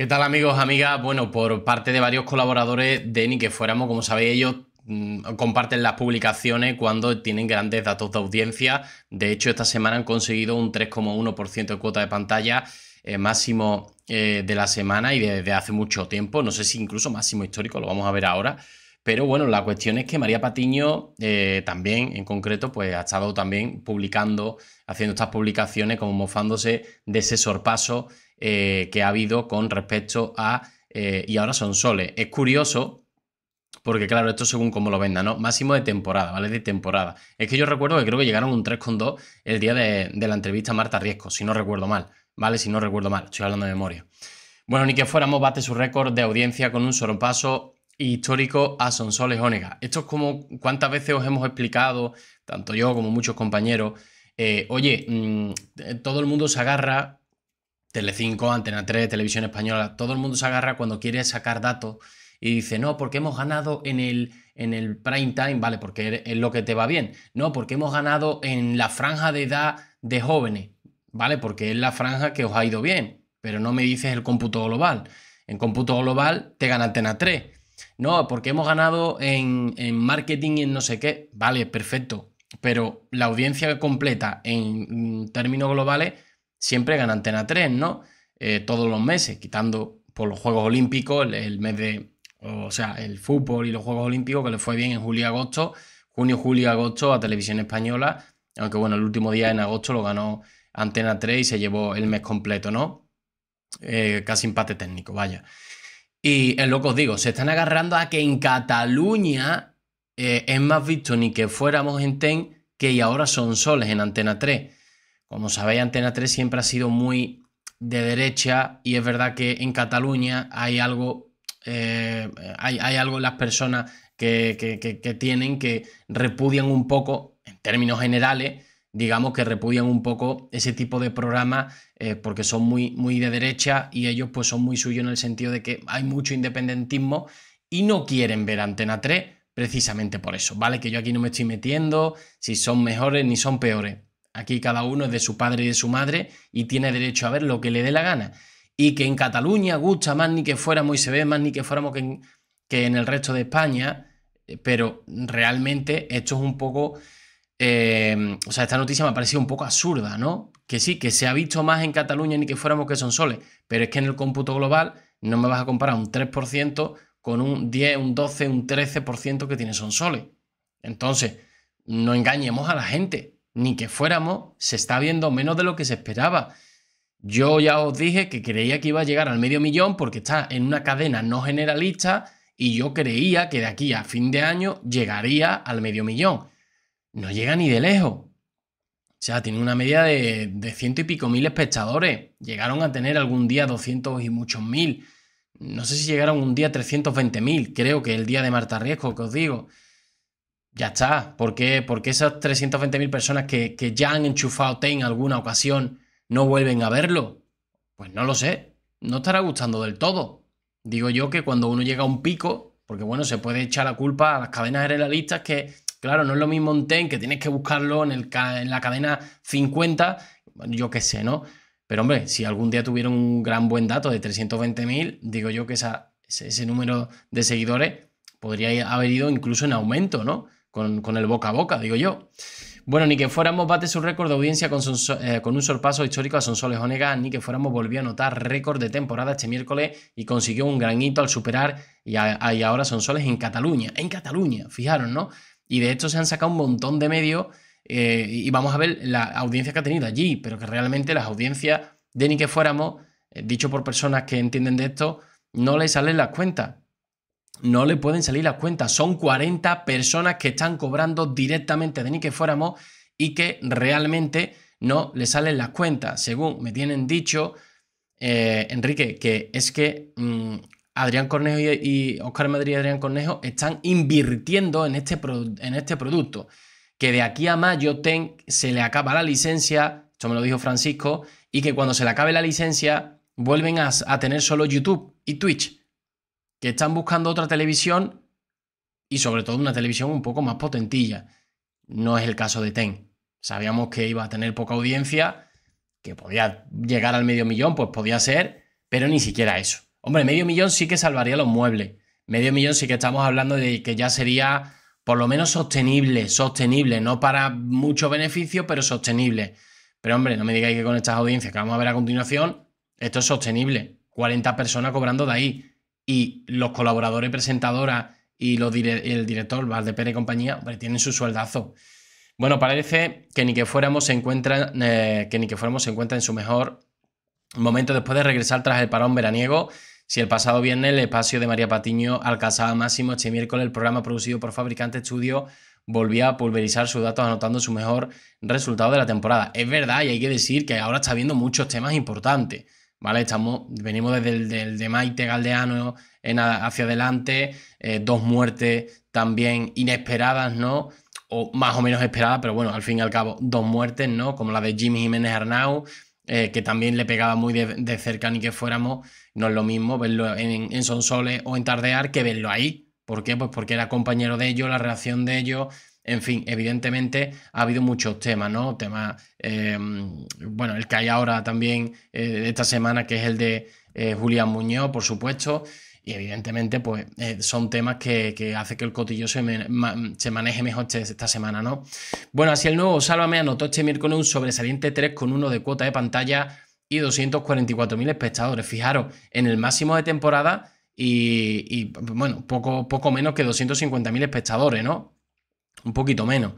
¿Qué tal amigos, amigas? Bueno, por parte de varios colaboradores de Ni que fuéramos, como sabéis ellos mm, comparten las publicaciones cuando tienen grandes datos de audiencia. De hecho, esta semana han conseguido un 3,1% de cuota de pantalla eh, máximo eh, de la semana y desde hace mucho tiempo. No sé si incluso máximo histórico, lo vamos a ver ahora. Pero bueno, la cuestión es que María Patiño eh, también, en concreto, pues ha estado también publicando, haciendo estas publicaciones como mofándose de ese sorpaso eh, que ha habido con respecto a... Eh, y ahora son soles. Es curioso porque claro, esto según cómo lo vendan, ¿no? Máximo de temporada, ¿vale? De temporada. Es que yo recuerdo que creo que llegaron un 3,2 el día de, la entrevista a Marta Riesco, si no recuerdo mal, ¿vale? Si no recuerdo mal, estoy hablando de memoria. Bueno, ni que fuéramos, bate su récord de audiencia con un solo paso histórico a Sonsoles Ónega. Esto es como cuántas veces os hemos explicado, tanto yo como muchos compañeros, eh, oye, mm, todo el mundo se agarra Telecinco, Antena 3, Televisión Española, todo el mundo se agarra cuando quiere sacar datos y dice, no, porque hemos ganado en el, en el prime time, vale, porque es lo que te va bien. No, porque hemos ganado en la franja de edad de jóvenes, vale, porque es la franja que os ha ido bien, pero no me dices el cómputo global. En cómputo global te gana Antena 3. No, porque hemos ganado en, en marketing y en no sé qué. Vale, perfecto. Pero la audiencia completa en términos globales siempre gana Antena 3, ¿no? Eh, todos los meses, quitando por los Juegos Olímpicos, el, mes de, o sea, el fútbol y los Juegos Olímpicos, que le fue bien en julio y agosto, junio, julio agosto a Televisión Española, aunque bueno, el último día en agosto lo ganó Antena 3 y se llevó el mes completo, ¿no? Eh, casi empate técnico, vaya. Y es lo que os digo, se están agarrando a que en Cataluña eh, es más visto ni que fuéramos en TEN que y ahora son soles en Antena 3. Como sabéis, Antena 3 siempre ha sido muy de derecha y es verdad que en Cataluña hay algo, eh, hay, algo en las personas que, tienen que repudian un poco, en términos generales, digamos que repudian un poco ese tipo de programas eh, porque son muy, muy de derecha y ellos pues son muy suyos en el sentido de que hay mucho independentismo y no quieren ver Antena 3 precisamente por eso, ¿vale? Que yo aquí no me estoy metiendo si son mejores ni son peores. Aquí cada uno es de su padre y de su madre y tiene derecho a ver lo que le dé la gana. Y que en Cataluña gusta más ni que fuéramos y se ve más ni que fuéramos que en, que en el resto de España, eh, pero realmente esto es un poco... Eh, o sea, esta noticia me ha parecido un poco absurda, ¿no? Que sí, que se ha visto más en Cataluña ni que fuéramos que son soles, pero es que en el cómputo global no me vas a comparar un 3% con un 10, un 12, un 13% que tiene son soles. Entonces, no engañemos a la gente ni que fuéramos, se está viendo menos de lo que se esperaba. Yo ya os dije que creía que iba a llegar al medio millón porque está en una cadena no generalista y yo creía que de aquí a fin de año llegaría al medio millón. No llega ni de lejos. O sea, tiene una media de, ciento y pico mil espectadores. Llegaron a tener algún día doscientos y muchos mil. No sé si llegaron un día veinte mil, creo que el día de Marta Riesgo que os digo. Ya está. ¿Por qué? Porque esas 320.000 personas que, que, ya han enchufado TEN en alguna ocasión no vuelven a verlo. Pues no lo sé. No estará gustando del todo. Digo yo que cuando uno llega a un pico, porque bueno, se puede echar la culpa a las cadenas generalistas que, claro, no es lo mismo en TEN que tienes que buscarlo en, el, en la cadena 50, yo qué sé, ¿no? Pero hombre, si algún día tuvieron un gran buen dato de 320.000, digo yo que esa, ese número de seguidores podría haber ido incluso en aumento, ¿no? con, el boca a boca, digo yo. Bueno, ni que fuéramos bate su récord de audiencia eh, con, un sorpaso histórico a Sonsoles Onega, ni que fuéramos volvió a anotar récord de temporada este miércoles y consiguió un gran hito al superar y, ahora Sonsoles en Cataluña, en Cataluña, fijaron, ¿no? Y de esto se han sacado un montón de medios eh, y vamos a ver la audiencia que ha tenido allí, pero que realmente las audiencias de ni que fuéramos, eh, dicho por personas que entienden de esto, no les salen las cuentas no le pueden salir las cuentas. Son 40 personas que están cobrando directamente de ni que fuéramos y que realmente no le salen las cuentas. Según me tienen dicho, eh, Enrique, que es que mm, Adrián Cornejo y, Oscar Madrid y Adrián Cornejo están invirtiendo en este, en este producto. Que de aquí a mayo se le acaba la licencia, eso me lo dijo Francisco, y que cuando se le acabe la licencia vuelven a tener solo YouTube y Twitch que están buscando otra televisión y sobre todo una televisión un poco más potentilla. No es el caso de Ten. Sabíamos que iba a tener poca audiencia, que podía llegar al medio millón, pues podía ser, pero ni siquiera eso. Hombre, medio millón sí que salvaría los muebles. Medio millón sí que estamos hablando de que ya sería por lo menos sostenible, sostenible, no para mucho beneficio, pero sostenible. Pero hombre, no me digáis que con estas audiencias que vamos a ver a continuación, esto es sostenible. 40 personas cobrando de ahí y los colaboradores y presentadoras y el director, Valdepere y compañía, tienen su sueldazo. Bueno, parece que ni que fuéramos se encuentra, eh, que ni que fuéramos se encuentra en su mejor momento después de regresar tras el parón veraniego. Si el pasado viernes el espacio de María Patiño alcanzaba máximo, este miércoles el programa producido por Fabricante Estudio volvía a pulverizar sus datos anotando su mejor resultado de la temporada. Es verdad y hay que decir que ahora está viendo muchos temas importantes. ¿vale? Estamos, venimos desde el de Maite Galdeano en, eh, hacia adelante, eh, dos muertes también inesperadas, ¿no? O más o menos esperadas, pero bueno, al fin y al cabo, dos muertes, ¿no? Como la de Jimmy Jiménez Arnau, eh, que también le pegaba muy de, cerca ni que fuéramos. No es lo mismo verlo en, en Sonsoles o en Tardear que verlo ahí. ¿Por qué? Pues porque era compañero de ellos, la relación de ellos, en fin, evidentemente ha habido muchos temas, ¿no? Temas, em, bueno, el que hay ahora también eh, esta semana, que es el de eh, Julián Muñoz, por supuesto. Y evidentemente, pues eh, son temas que, hace que el cotillo se, maneje mejor este, esta semana, ¿no? Bueno, así el nuevo Sálvame anotó este miércoles un sobresaliente 3,1 de cuota de pantalla y 244.000 espectadores. Fijaros, en el máximo de temporada y, bueno, poco, poco menos que 250.000 espectadores, ¿no? un poquito menos.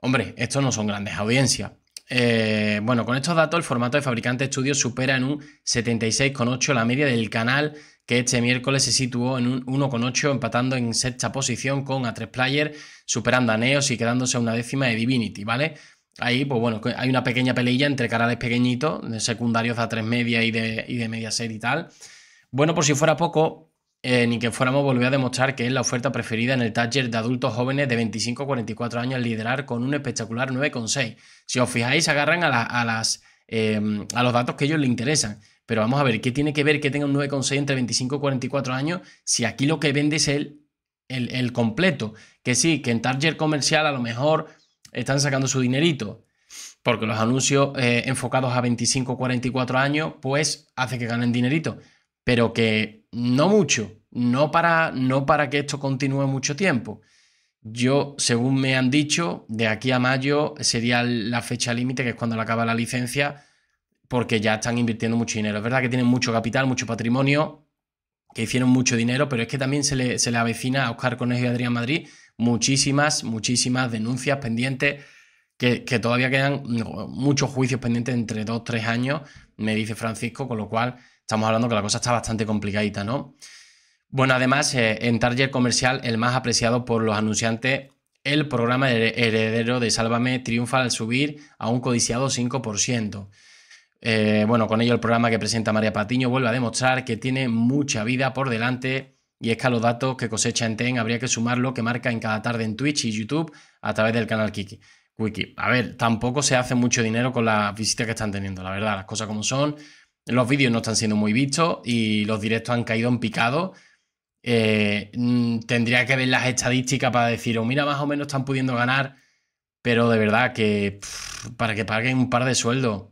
Hombre, estos no son grandes audiencias. Eh, bueno, con estos datos el formato de fabricante estudio supera en un 76,8 la media del canal que este miércoles se situó en un 1,8 empatando en sexta posición con A3 Player, superando a Neos y quedándose a una décima de Divinity, ¿vale? Ahí, pues bueno, hay una pequeña peleilla entre canales pequeñitos, de secundarios de A3 media y de, y de y tal. Bueno, por si fuera poco, eh, ni que fuéramos volvió a demostrar que es la oferta preferida en el target de adultos jóvenes de 25 44 años al liderar con un espectacular 9,6. Si os fijáis, agarran a, las, em, a los datos que a ellos les interesan. Pero vamos a ver, ¿qué tiene que ver que tenga un 9,6 entre 25 44 años si aquí lo que vende es el, el, completo? Que sí, que en Target comercial a lo mejor están sacando su dinerito, porque los anuncios eh, enfocados a 25 44 años, pues hace que ganen dinerito pero que no mucho, no para, no para que esto continúe mucho tiempo. Yo, según me han dicho, de aquí a mayo sería la fecha límite, que es cuando le acaba la licencia, porque ya están invirtiendo mucho dinero. Es verdad que tienen mucho capital, mucho patrimonio, que hicieron mucho dinero, pero es que también se le, se le avecina a Oscar Conejo y Adrián Madrid muchísimas, muchísimas denuncias pendientes, que, que todavía quedan muchos juicios pendientes entre dos, tres años, me dice Francisco, con lo cual estamos hablando que la cosa está bastante complicadita, ¿no? Bueno, además, eh, en Target Comercial, el más apreciado por los anunciantes, el programa heredero de Sálvame triunfa al subir a un codiciado 5%. Eh, bueno, con ello el programa que presenta María Patiño vuelve a demostrar que tiene mucha vida por delante y es que a los datos que cosecha en TEN habría que sumar lo que marca en cada tarde en Twitch y YouTube a través del canal Kiki. Wiki. A ver, tampoco se hace mucho dinero con las visitas que están teniendo, la verdad, las cosas como son. Los vídeos no están siendo muy vistos y los directos han caído en picado. Eh, mm, tendría que ver las estadísticas para decir, o oh, mira, más o menos están pudiendo ganar, pero de verdad que para que paguen un par de sueldos,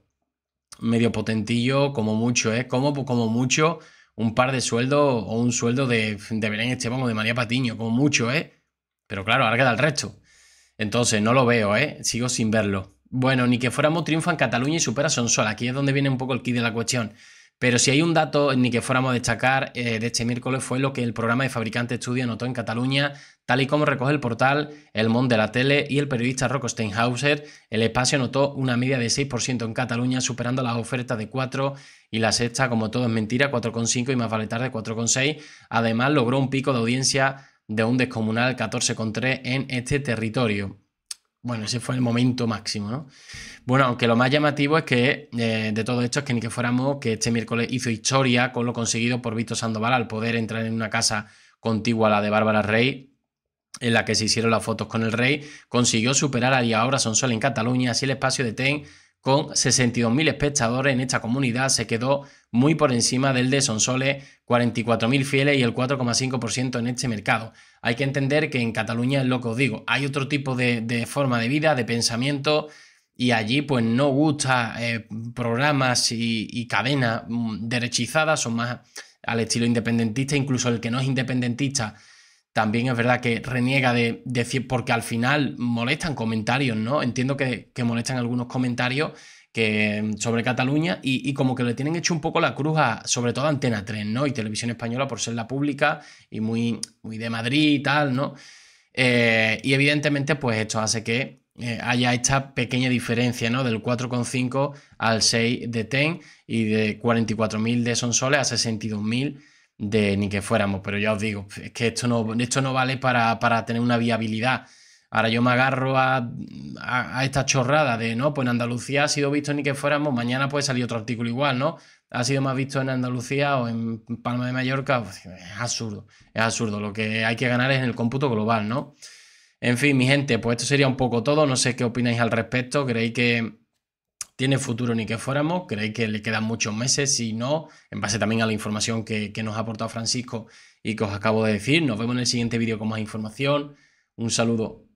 medio potentillo, como mucho, ¿eh? Como, pues, como mucho, un par de sueldos o un sueldo de, de Belén Esteban o de María Patiño, como mucho, ¿eh? Pero claro, ahora queda el resto. Entonces, no lo veo, ¿eh? Sigo sin verlo. Bueno, ni que fuéramos triunfa en Cataluña y supera Sonsol. Aquí es donde viene un poco el kit de la cuestión. Pero si hay un dato ni que fuéramos a destacar eh, de este miércoles fue lo que el programa de Fabricante Estudio anotó en Cataluña, tal y como recoge el portal El Mont de la Tele y el periodista Rocco Steinhauser, el espacio anotó una media de 6% en Cataluña, superando las ofertas de 4 y la sexta, como todo es mentira, 4,5 y más vale tarde 4,6. Además, logró un pico de audiencia de un descomunal 14,3 en este territorio. Bueno, ese fue el momento máximo, ¿no? Bueno, aunque lo más llamativo es que eh, de todo esto es que ni que fuéramos que este miércoles hizo historia con lo conseguido por Víctor Sandoval al poder entrar en una casa contigua a la de Bárbara Rey, en la que se hicieron las fotos con el rey, consiguió superar a Son solo en Cataluña, así el espacio de TEN con 62.000 espectadores en esta comunidad, se quedó muy por encima del de Sonsoles, 44.000 fieles y el 4,5% en este mercado. Hay que entender que en Cataluña es lo que os digo, hay otro tipo de, forma de vida, de pensamiento, y allí pues no gusta eh, programas y, y cadenas mm, derechizadas, son más al estilo independentista, incluso el que no es independentista también es verdad que reniega de, decir, porque al final molestan comentarios, ¿no? Entiendo que, molestan algunos comentarios que, mm, sobre Cataluña y, como que le tienen hecho un poco la cruz a, sobre todo Antena 3, ¿no? Y Televisión Española por ser la pública y muy, muy de Madrid y tal, ¿no? Eh, y evidentemente, pues esto hace que eh, haya esta pequeña diferencia, ¿no? Del 4,5 al 6 de TEN y de 44.000 de Sonsoles a 62.000 de ni que fuéramos, pero ya os digo, es que esto no, esto no vale para, para tener una viabilidad. Ahora yo me agarro a, esta chorrada de, no, pues en Andalucía ha sido visto ni que fuéramos, mañana puede salir otro artículo igual, ¿no? Ha sido más visto en Andalucía o en Palma de Mallorca, pues, es absurdo, es absurdo, lo que hay que ganar es en el cómputo global, ¿no? En fin, mi gente, pues esto sería un poco todo, no sé qué opináis al respecto, creéis que tiene futuro ni que fuéramos, creéis que le quedan muchos meses, si no, en base también a la información que, nos ha aportado Francisco y que os acabo de decir, nos vemos en el siguiente vídeo con más información, un saludo.